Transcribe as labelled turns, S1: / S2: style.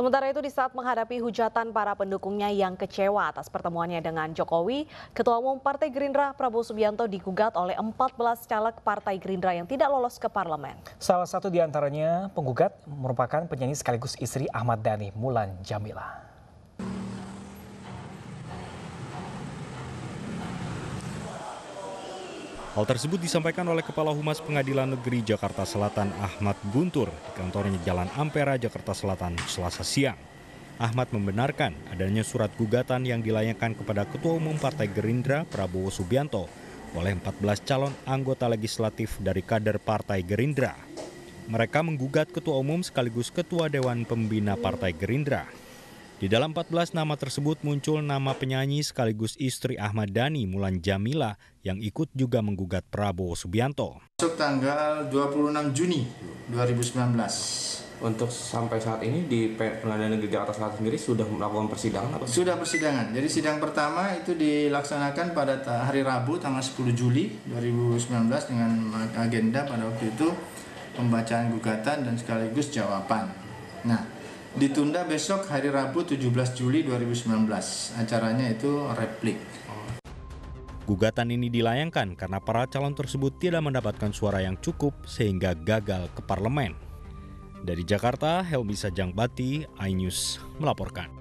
S1: Sementara itu di saat menghadapi hujatan para pendukungnya yang kecewa atas pertemuannya dengan Jokowi, Ketua Umum Partai Gerindra Prabowo Subianto digugat oleh 14 caleg Partai Gerindra yang tidak lolos ke parlemen.
S2: Salah satu di antaranya penggugat merupakan penyanyi sekaligus istri Ahmad Dhani, Mulan Jamila. Hal tersebut disampaikan oleh Kepala Humas Pengadilan Negeri Jakarta Selatan Ahmad Guntur di kantornya Jalan Ampera, Jakarta Selatan, Selasa siang. Ahmad membenarkan adanya surat gugatan yang dilayangkan kepada Ketua Umum Partai Gerindra Prabowo Subianto oleh 14 calon anggota legislatif dari kader Partai Gerindra. Mereka menggugat Ketua Umum sekaligus Ketua Dewan Pembina Partai Gerindra di dalam 14 nama tersebut muncul nama penyanyi sekaligus istri Ahmad Dhani Mulan Jamila yang ikut juga menggugat Prabowo Subianto.
S3: Masuk tanggal 26 Juni 2019. Untuk sampai saat ini di Pengadilan Negeri Jakarta Selatan sendiri sudah melakukan persidangan atau Sudah persidangan. Jadi sidang pertama itu dilaksanakan pada hari Rabu tanggal 10 Juli 2019 dengan agenda pada waktu itu pembacaan gugatan dan sekaligus jawaban. Nah, ditunda besok hari Rabu 17 Juli 2019. Acaranya itu replik.
S2: Gugatan ini dilayangkan karena para calon tersebut tidak mendapatkan suara yang cukup sehingga gagal ke parlemen. Dari Jakarta, Helmi Sajang Bati, iNews melaporkan.